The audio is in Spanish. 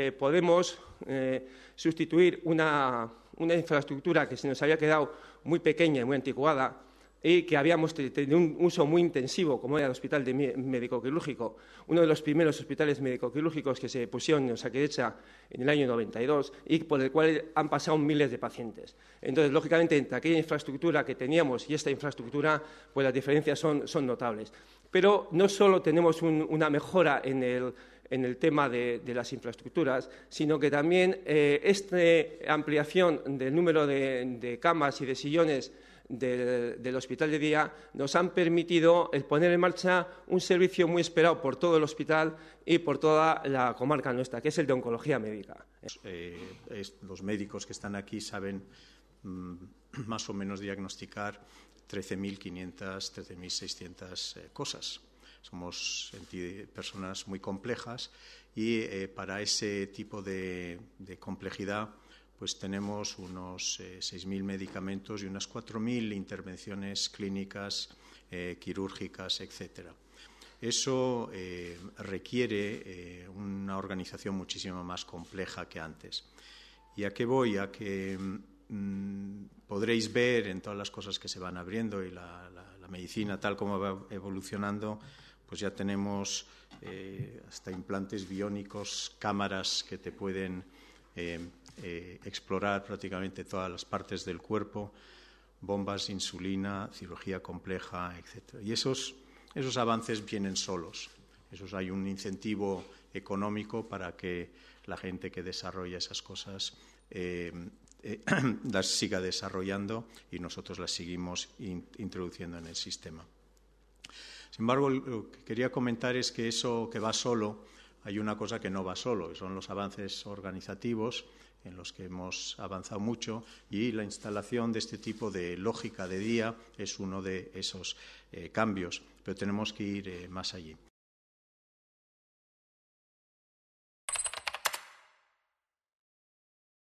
Eh, podemos eh, sustituir una, una, infraestructura que se nos había quedado muy pequeña y muy anticuada y que habíamos tenido un uso muy intensivo, como era el Hospital Médico-Quirúrgico, uno de los primeros hospitales médico-quirúrgicos que se pusieron en Osaquidecha en el año 92 y por el cual han pasado miles de pacientes. Entonces, lógicamente, entre aquella infraestructura que teníamos y esta infraestructura, pues las diferencias son, son notables. Pero no solo tenemos una mejora en el en el tema de, las infraestructuras, sino que también eh, esta ampliación del número de, camas y de sillones del, hospital de día nos han permitido eh, poner en marcha un servicio muy esperado por todo el hospital y por toda la comarca nuestra, que es el de oncología médica. Eh, los médicos que están aquí saben mm, más o menos diagnosticar 13.500, 13.600 cosas. Somos personas muy complejas y eh, para ese tipo de, complejidad pues tenemos unos 6.000 eh, medicamentos y unas 4.000 intervenciones clínicas, eh, quirúrgicas, etc. Eso requiere una organización muchísimo más compleja que antes. ¿Y a qué voy? A que mm, podréis ver en todas las cosas que se van abriendo y la medicina tal como va evolucionando pues ya tenemos eh, hasta implantes biónicos, cámaras que te pueden eh, eh, explorar prácticamente todas las partes del cuerpo, bombas, insulina, cirugía compleja, etc. Y esos, avances vienen solos. hay un incentivo económico para que la gente que desarrolla esas cosas las siga desarrollando y nosotros las seguimos introduciendo en el sistema. Sin embargo, lo que quería comentar es que eso que va solo, hay una cosa que no va solo, y son los avances organizativos en los que hemos avanzado mucho y la instalación de este tipo de lógica de día es uno de esos eh, cambios, pero tenemos que ir eh, más allí.